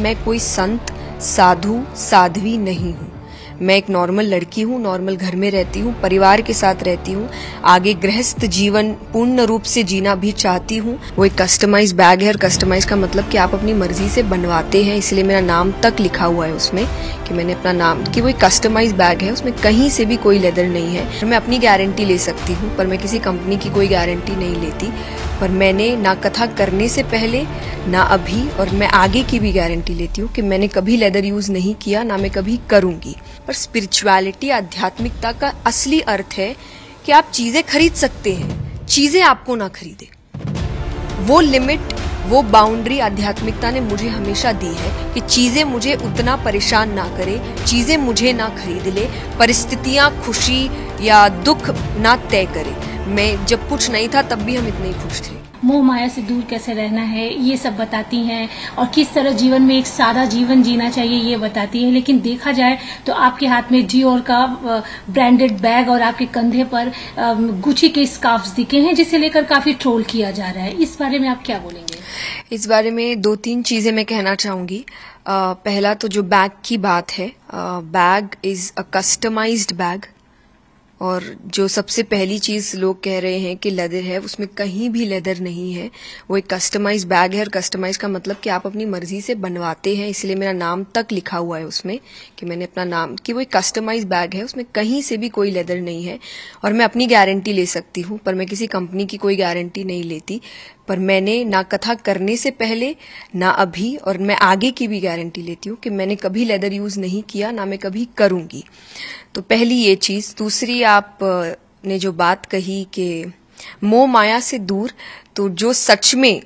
मैं कोई संत साधु साध्वी नहीं हूँ मैं एक नॉर्मल लड़की हूँ नॉर्मल घर में रहती हूँ परिवार के साथ रहती हूँ आगे गृहस्थ जीवन पूर्ण रूप से जीना भी चाहती हूँ वो एक कस्टमाइज बैग है और कस्टमाइज का मतलब कि आप अपनी मर्जी से बनवाते हैं इसलिए मेरा नाम तक लिखा हुआ है उसमें कि मैंने अपना नाम कि वो एक कस्टमाइज बैग है उसमें कहीं से भी कोई लेदर नहीं है मैं अपनी गारंटी ले सकती हूँ पर मैं किसी कंपनी की कोई गारंटी नहीं लेती पर मैंने ना कथा करने से पहले ना अभी और मैं आगे की भी गारंटी लेती हूँ कि मैंने कभी लेदर यूज़ नहीं किया ना मैं कभी करूँगी पर स्पिरिचुअलिटी आध्यात्मिकता का असली अर्थ है कि आप चीज़ें खरीद सकते हैं चीज़ें आपको ना खरीदे वो लिमिट वो बाउंड्री आध्यात्मिकता ने मुझे हमेशा दी है कि चीज़ें मुझे उतना परेशान ना करे चीज़ें मुझे ना खरीद ले परिस्थितियां खुशी या दुख ना तय करे मैं जब कुछ नहीं था तब भी हम इतने खुश थे मोह माया से दूर कैसे रहना है ये सब बताती हैं और किस तरह जीवन में एक सादा जीवन जीना चाहिए ये बताती है लेकिन देखा जाए तो आपके हाथ में जियोर का ब्रांडेड बैग और आपके कंधे पर गुची के स्कार्फ दिखे हैं जिसे लेकर काफी ट्रोल किया जा रहा है इस बारे में आप क्या बोलेंगे इस बारे में दो तीन चीजें मैं कहना चाहूंगी पहला तो जो बैग की बात है bag is a customized bag और जो सबसे पहली चीज़ लोग कह रहे हैं कि लेदर है उसमें कहीं भी लेदर नहीं है वो एक कस्टमाइज बैग है और कस्टमाइज का मतलब कि आप अपनी मर्जी से बनवाते हैं इसलिए मेरा नाम तक लिखा हुआ है उसमें कि मैंने अपना नाम कि वो एक कस्टमाइज बैग है उसमें कहीं से भी कोई लेदर नहीं है और मैं अपनी गारंटी ले सकती हूँ पर मैं किसी कंपनी की कोई गारंटी नहीं लेती पर मैंने ना कथा करने से पहले ना अभी और मैं आगे की भी गारंटी लेती हूँ कि मैंने कभी लेदर यूज़ नहीं किया ना मैं कभी करूंगी तो पहली ये चीज़ दूसरी आप ने जो बात कही कि मोह माया से दूर तो जो सच में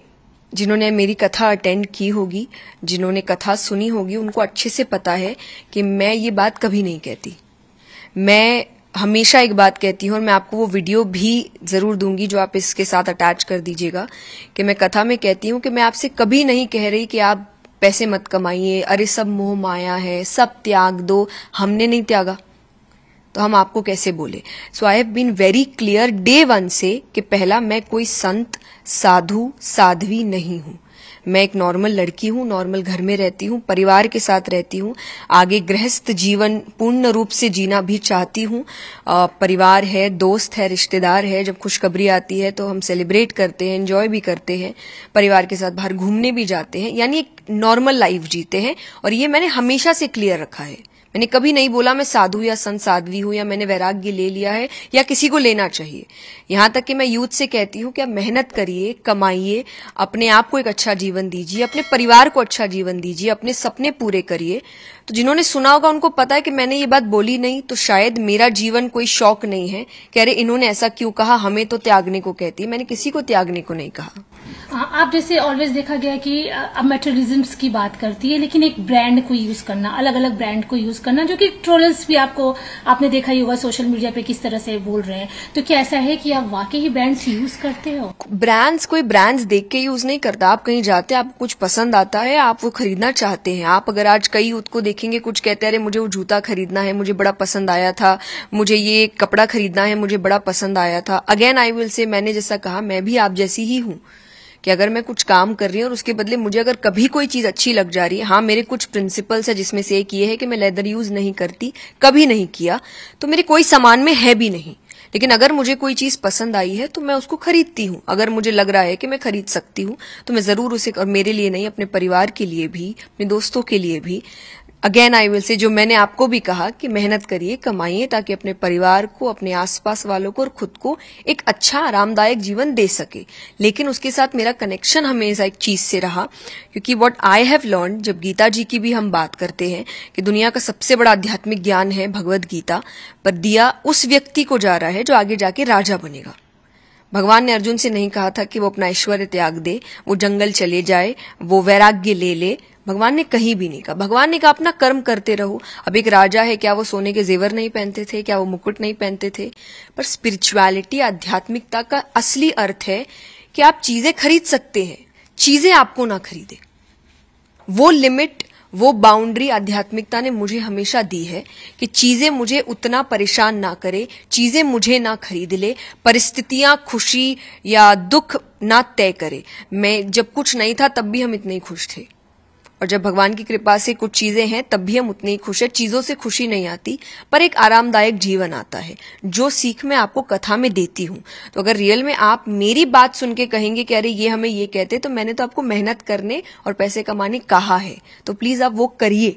जिन्होंने मेरी कथा अटेंड की होगी जिन्होंने कथा सुनी होगी उनको अच्छे से पता है कि मैं ये बात कभी नहीं कहती मैं हमेशा एक बात कहती हूँ और मैं आपको वो वीडियो भी ज़रूर दूंगी जो आप इसके साथ अटैच कर दीजिएगा कि मैं कथा में कहती हूँ कि मैं आपसे कभी नहीं कह रही कि आप पैसे मत कमाइए अरे सब मोह माया है सब त्याग दो हमने नहीं त्यागा तो हम आपको कैसे बोले so I have been very clear day one से कि पहला मैं कोई संत साधु साध्वी नहीं हूं मैं एक नॉर्मल लड़की हूँ नॉर्मल घर में रहती हूँ परिवार के साथ रहती हूँ आगे गृहस्थ जीवन पूर्ण रूप से जीना भी चाहती हूँ परिवार है दोस्त है रिश्तेदार है जब खुशखबरी आती है तो हम सेलिब्रेट करते हैं एंजॉय भी करते हैं परिवार के साथ बाहर घूमने भी जाते हैं यानी एक नॉर्मल लाइफ जीते हैं और ये मैंने हमेशा से क्लियर रखा है मैंने कभी नहीं बोला मैं साधु या संत साध्वी हूं या मैंने वैराग्य ले लिया है या किसी को लेना चाहिए यहां तक कि मैं यूथ से कहती हूं कि आप मेहनत करिए कमाइए अपने आप को एक अच्छा जीवन दीजिए अपने परिवार को अच्छा जीवन दीजिए अपने सपने पूरे करिए तो जिन्होंने सुना होगा उनको पता है कि मैंने ये बात बोली नहीं तो शायद मेरा जीवन कोई शौक नहीं है कह रहे इन्होंने ऐसा क्यों कहा हमें तो त्यागने को कहती है मैंने किसी को त्यागने को नहीं कहा हाँ, आप जैसे ऑलवेज देखा गया कि अब मेटेरिज्म की बात करती है लेकिन एक ब्रांड को यूज करना अलग अलग ब्रांड को यूज करना जो कि ट्रोलर्स भी आपको आपने देखा ही होगा सोशल मीडिया पे किस तरह से बोल रहे हैं तो क्या ऐसा है कि आप वाकई ही ब्रांड्स यूज करते हो ब्रांड्स कोई ब्रांड्स देख के यूज नहीं करता आप कहीं जाते हैं आपको कुछ पसंद आता है आप वो खरीदना चाहते हैं आप अगर आज कई उसको देख देखेंगे कुछ कहते हैं अरे मुझे वो जूता खरीदना है मुझे बड़ा पसंद आया था मुझे ये कपड़ा खरीदना है मुझे बड़ा पसंद आया था अगेन आई विल से मैंने जैसा कहा मैं भी आप जैसी ही हूं कि अगर मैं कुछ काम कर रही हूं और उसके बदले मुझे अगर कभी कोई चीज अच्छी लग जा रही है हाँ मेरे कुछ प्रिंसिपल्स है जिसमें से एक ये है कि मैं लेदर यूज नहीं करती कभी नहीं किया तो मेरे कोई सामान में है भी नहीं लेकिन अगर मुझे कोई चीज पसंद आई है तो मैं उसको खरीदती हूं अगर मुझे लग रहा है कि मैं खरीद सकती हूँ तो मैं जरूर उसे और मेरे लिए नहीं अपने परिवार के लिए भी अपने दोस्तों के लिए भी अगेन आई विल से जो मैंने आपको भी कहा कि मेहनत करिए कमाइए ताकि अपने परिवार को अपने आसपास वालों को और खुद को एक अच्छा आरामदायक जीवन दे सके लेकिन उसके साथ मेरा कनेक्शन हमेशा एक चीज से रहा क्योंकि व्हाट आई हैव लर्न जब गीता जी की भी हम बात करते हैं कि दुनिया का सबसे बड़ा आध्यात्मिक ज्ञान है भगवद गीता पर दिया उस व्यक्ति को जा रहा है जो आगे जाके राजा बनेगा भगवान ने अर्जुन से नहीं कहा था कि वो अपना ऐश्वर्य त्याग दे वो जंगल चले जाए वो वैराग्य ले ले भगवान ने कहीं भी नहीं कहा भगवान ने कहा अपना कर्म करते रहो अब एक राजा है क्या वो सोने के जेवर नहीं पहनते थे क्या वो मुकुट नहीं पहनते थे पर स्पिरिचुअलिटी आध्यात्मिकता का असली अर्थ है कि आप चीजें खरीद सकते हैं चीजें आपको ना खरीदे वो लिमिट वो बाउंड्री आध्यात्मिकता ने मुझे हमेशा दी है कि चीजें मुझे उतना परेशान ना करे चीजें मुझे ना खरीद ले परिस्थितियां खुशी या दुख ना तय करे मैं जब कुछ नहीं था तब भी हम इतने खुश थे और जब भगवान की कृपा से कुछ चीजें हैं तब भी हम उतने ही खुश है चीजों से खुशी नहीं आती पर एक आरामदायक जीवन आता है जो सीख मैं आपको कथा में देती हूँ तो अगर रियल में आप मेरी बात सुन के कहेंगे कि अरे ये हमें ये कहते तो मैंने तो आपको मेहनत करने और पैसे कमाने कहा है तो प्लीज आप वो करिए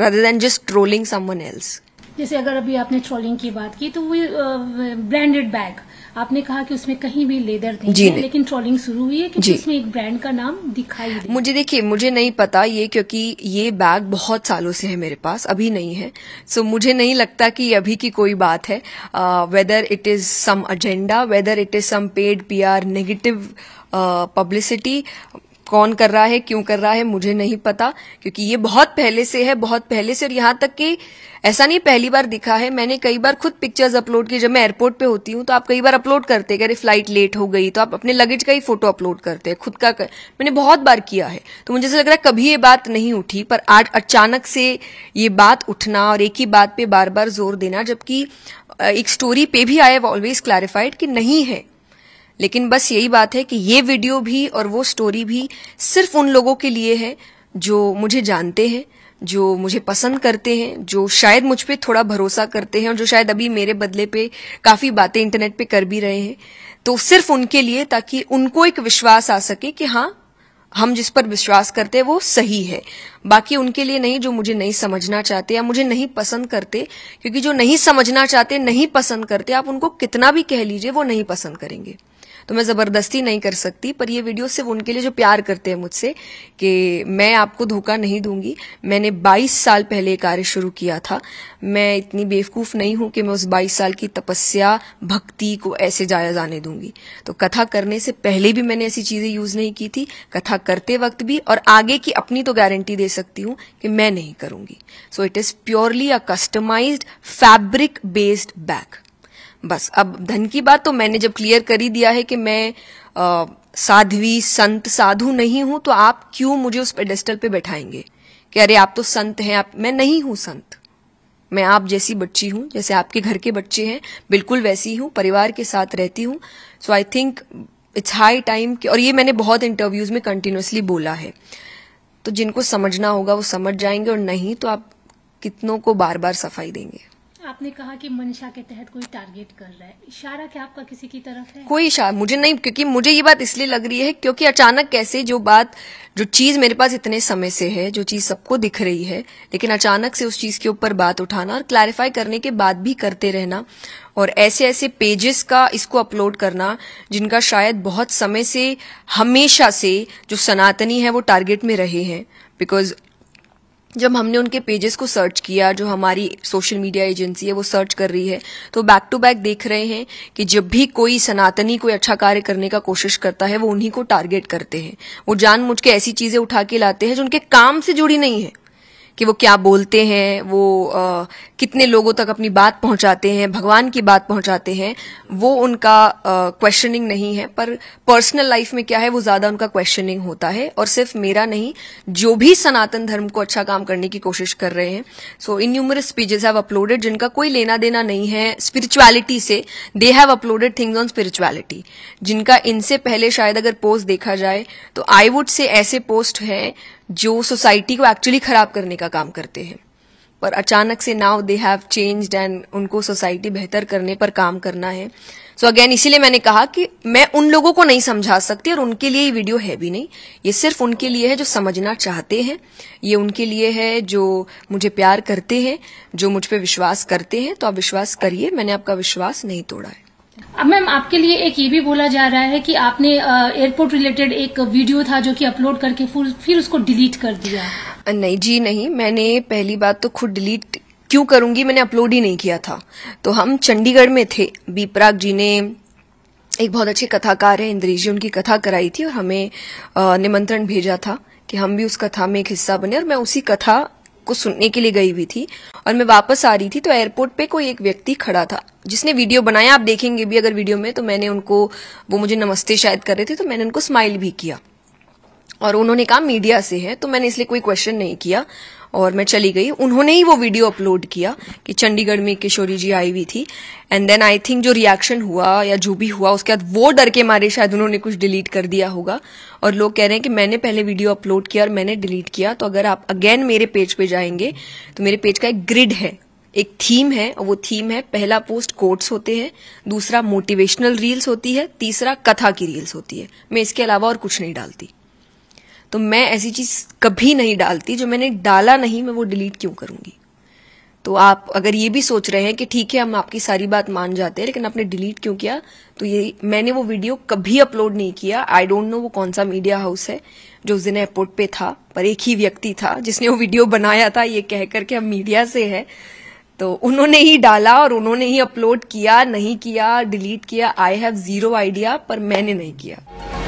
rather then just trolling someone else जैसे अगर अभी आपने ट्रोलिंग की बात की तो वो ब्रांडेड बैग आपने कहा कि उसमें कहीं भी लेदर नहीं है लेकिन ट्रॉलिंग शुरू हुई है क्योंकि इसमें एक ब्रांड का नाम दिखाई मुझे देखिए मुझे नहीं पता ये क्योंकि ये बैग बहुत सालों से है मेरे पास अभी नहीं है सो so, मुझे नहीं लगता कि अभी की कोई बात है whether it is some agenda whether it is some paid PR negative publicity कौन कर रहा है क्यों कर रहा है मुझे नहीं पता क्योंकि ये बहुत पहले से है बहुत पहले से और यहाँ तक कि ऐसा नहीं पहली बार दिखा है मैंने कई बार खुद पिक्चर्स अपलोड की जब मैं एयरपोर्ट पे होती हूँ तो आप कई बार अपलोड करते हैं अरे फ्लाइट लेट हो गई तो आप अपने लगेज का ही फोटो अपलोड करते हैं खुद का कर... मैंने बहुत बार किया है तो मुझे ऐसा लग रहा है कभी ये बात नहीं उठी पर आज अचानक से ये बात उठना और एक ही बात पे बार बार जोर देना जबकि एक स्टोरी पे भी आई एव ऑलवेज क्लैरिफाइड कि नहीं है लेकिन बस यही बात है कि ये वीडियो भी और वो स्टोरी भी सिर्फ उन लोगों के लिए है जो मुझे जानते हैं जो मुझे पसंद करते हैं जो शायद मुझ पर थोड़ा भरोसा करते हैं और जो शायद अभी मेरे बदले पे काफ़ी बातें इंटरनेट पे कर भी रहे हैं तो सिर्फ उनके लिए ताकि उनको एक विश्वास आ सके कि हाँ हम जिस पर विश्वास करते हैं वो सही है बाकी उनके लिए नहीं जो मुझे नहीं समझना चाहते या मुझे नहीं पसंद करते क्योंकि जो नहीं समझना चाहते नहीं पसंद करते आप उनको कितना भी कह लीजिए वो नहीं पसंद करेंगे तो मैं ज़बरदस्ती नहीं कर सकती पर ये वीडियो सिर्फ उनके लिए जो प्यार करते हैं मुझसे कि मैं आपको धोखा नहीं दूंगी मैंने 22 साल पहले कार्य शुरू किया था मैं इतनी बेवकूफ़ नहीं हूं कि मैं उस 22 साल की तपस्या भक्ति को ऐसे जाया जाने दूंगी तो कथा करने से पहले भी मैंने ऐसी चीज़ें यूज़ नहीं की थी कथा करते वक्त भी और आगे की अपनी तो गारंटी दे सकती हूं कि मैं नहीं करूंगी so it is purely a customize fabric based bag बस अब धन की बात तो मैंने जब क्लियर कर ही दिया है कि मैं साध्वी संत साधु नहीं हूं तो आप क्यों मुझे उस पेडेस्टल पे बैठाएंगे कि अरे आप तो संत हैं आप मैं नहीं हूं संत मैं आप जैसी बच्ची हूं जैसे आपके घर के बच्चे हैं बिल्कुल वैसी हूं परिवार के साथ रहती हूं so I think it's high time और ये मैंने बहुत इंटरव्यूज में कंटिन्यूसली बोला है तो जिनको समझना होगा वो समझ जाएंगे और नहीं तो आप कितनों को बार बार सफाई देंगे आपने कहा कि मंशा के तहत कोई टारगेट कर रहा है इशारा क्या आपका किसी की तरफ है कोई इशारा मुझे नहीं क्योंकि मुझे ये बात इसलिए लग रही है क्योंकि अचानक कैसे जो बात जो चीज मेरे पास इतने समय से है जो चीज सबको दिख रही है लेकिन अचानक से उस चीज के ऊपर बात उठाना और क्लैरिफाई करने के बाद भी करते रहना और ऐसे ऐसे पेजेस का इसको अपलोड करना जिनका शायद बहुत समय से हमेशा से जो सनातनी है वो टारगेट में रहे हैं बिकॉज जब हमने उनके पेजेस को सर्च किया जो हमारी सोशल मीडिया एजेंसी है वो सर्च कर रही है तो बैक टू बैक देख रहे हैं कि जब भी कोई सनातनी कोई अच्छा कार्य करने का कोशिश करता है वो उन्हीं को टारगेट करते हैं वो जान के ऐसी चीजें उठा के लाते हैं जो उनके काम से जुड़ी नहीं है कि वो क्या बोलते हैं वो आ, कितने लोगों तक अपनी बात पहुंचाते हैं भगवान की बात पहुंचाते हैं वो उनका क्वेश्चनिंग नहीं है पर पर्सनल लाइफ में क्या है वो ज्यादा उनका क्वेश्चनिंग होता है और सिर्फ मेरा नहीं जो भी सनातन धर्म को अच्छा काम करने की कोशिश कर रहे हैं so in numerous pages have uploaded जिनका कोई लेना देना नहीं है स्पिरिचुअलिटी से they have uploaded things on spirituality जिनका इनसे पहले शायद अगर पोस्ट देखा जाए तो आई वुड से ऐसे पोस्ट हैं जो सोसाइटी को एक्चुअली खराब करने का काम करते हैं पर अचानक से now they have changed and उनको सोसाइटी बेहतर करने पर काम करना है सो so अगेन इसीलिए मैंने कहा कि मैं उन लोगों को नहीं समझा सकती और उनके लिए ये वीडियो है भी नहीं ये सिर्फ उनके लिए है जो समझना चाहते हैं ये उनके लिए है जो मुझे प्यार करते हैं जो मुझ पर विश्वास करते हैं तो आप विश्वास करिए मैंने आपका विश्वास नहीं तोड़ा है अब मैम आपके लिए एक ये भी बोला जा रहा है कि आपने एयरपोर्ट रिलेटेड एक वीडियो था जो कि अपलोड करके फिर उसको डिलीट कर दिया नहीं जी नहीं मैंने पहली बात तो खुद डिलीट क्यों करूंगी मैंने अपलोड ही नहीं किया था तो हम चंडीगढ़ में थे बीपराग जी ने एक बहुत अच्छे कथाकार है इंद्रेश जी उनकी कथा कराई थी और हमें निमंत्रण भेजा था कि हम भी उस कथा में एक हिस्सा बने और मैं उसी कथा को सुनने के लिए गई हुई थी और मैं वापस आ रही थी तो एयरपोर्ट पे कोई एक व्यक्ति खड़ा था जिसने वीडियो बनाया आप देखेंगे भी अगर वीडियो में तो मैंने उनको वो मुझे नमस्ते शायद कर रहे थे तो मैंने उनको स्माइल भी किया और उन्होंने कहा मीडिया से है तो मैंने इसलिए कोई क्वेश्चन नहीं किया और मैं चली गई उन्होंने ही वो वीडियो अपलोड किया कि चंडीगढ़ में किशोरी जी आई हुई थी एंड देन आई थिंक जो रिएक्शन हुआ या जो भी हुआ उसके बाद वो डर के मारे शायद उन्होंने कुछ डिलीट कर दिया होगा और लोग कह रहे हैं कि मैंने पहले वीडियो अपलोड किया और मैंने डिलीट किया तो अगर आप अगेन मेरे पेज पे जाएंगे तो मेरे पेज का एक ग्रिड है एक थीम है और वो थीम है पहला पोस्ट कोट्स होते हैं दूसरा मोटिवेशनल रील्स होती है तीसरा कथा की रील्स होती है मैं इसके अलावा और कुछ नहीं डालती तो मैं ऐसी चीज कभी नहीं डालती जो मैंने डाला नहीं मैं वो डिलीट क्यों करूंगी तो आप अगर ये भी सोच रहे हैं कि ठीक है हम आपकी सारी बात मान जाते हैं लेकिन आपने डिलीट क्यों किया तो ये मैंने वो वीडियो कभी अपलोड नहीं किया आई डोंट नो वो कौन सा मीडिया हाउस है जो उस दिन एयरपोर्ट पे था पर एक ही व्यक्ति था जिसने वो वीडियो बनाया था ये कहकर के हम मीडिया से है तो उन्होंने ही डाला और उन्होंने ही अपलोड किया नहीं किया डिलीट किया आई हैव जीरो आइडिया पर मैंने नहीं किया